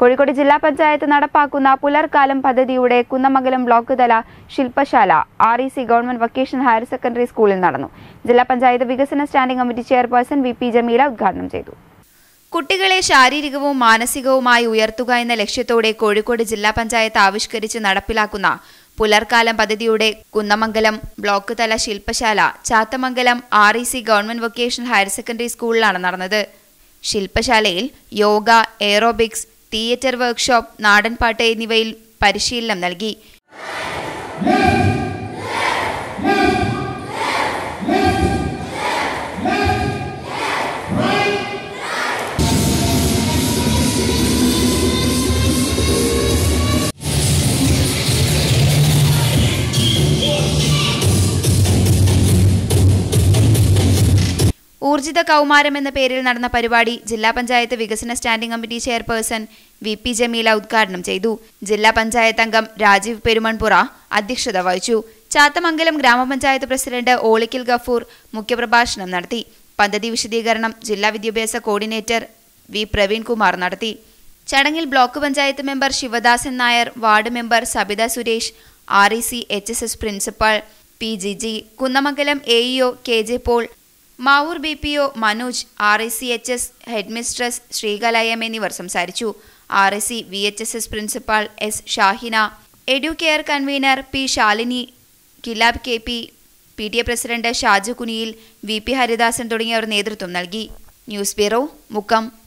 കോഴിക്കോട് ജില്ലാ പഞ്ചായത്ത് നടപ്പാക്കുന്ന പുലർകാലം പദ്ധതിയുടെ കുന്നമംഗലം ബ്ലോക്ക് തല ശില്പശാല R E C government vocational higher secondary സ്കൂളിൽ നടന്നു ജില്ലാ പഞ്ചായത്ത് വികസന standing committee chairperson V P Jameela ഉദ്ഘാടനം ചെയ്തു കുട്ടികളെ ശാരീരികവും മാനസികവുമായി ഉയർത്തുക എന്ന ലക്ഷ്യത്തോടെ കോഴിക്കോട് ജില്ലാ പഞ്ചായത്ത് ആവിഷ്കരിച്ച് നടപ്പിലാക്കുന്ന പുലർകാലം പദ്ധതിയുടെ കുന്നമംഗലം ബ്ലോക്ക് തല ശില്പശാല Chathamangalam R E C government vocational higher secondary സ്കൂളിലാണ് നടന്നത് ശില്പശാലയിൽ യോഗ എയറോബിക്സ് തിയേറ്റർ വർക്ക്ഷോപ്പ് നാടൻപാട്ട് എന്നിവയിൽ പരിശീലനം നൽകി ഊർജിത കൗമാരം എന്ന പേരിൽ നടന്ന പരിപാടി ജില്ലാ പഞ്ചായത്ത് വികസന standing committee chairperson V P Jameela ഉദ്ഘാടനം ചെയ്തു ജില്ലാ പഞ്ചായത്ത് അംഗം രാജീവ് പെരുമൺപുറ അധ്യക്ഷത വഹിച്ചു ചാത്തമംഗലം ഗ്രാമപഞ്ചായത്ത് പ്രസിഡന്റ് ഓളിക്കിൽ ഗഫൂർ മുഖ്യപ്രഭാഷണം നടത്തി പദ്ധതി വിശദീകരണം ജില്ലാ വിദ്യാഭ്യാസ കോർഡിനേറ്റർ വി പ്രവീൺകുമാർ നടത്തി ചടങ്ങിൽ block panchayat member Sivadasan Nair ward member Sabitha Suresh R E C H S S principal P G G Kunnamangalam AEO K J Paul Mavoor B P O Manoj R A C H S headmistress Sreekala M എന്നിവർ സംസാരിച്ചു R A C V H S S principal S Shahina Educare convener P Shalini കിലാബ് K P P T A president Shaju Kuniyil V P Haridasan തുടങ്ങിയവർ നേതൃത്വം നൽകി news bureau Mukkam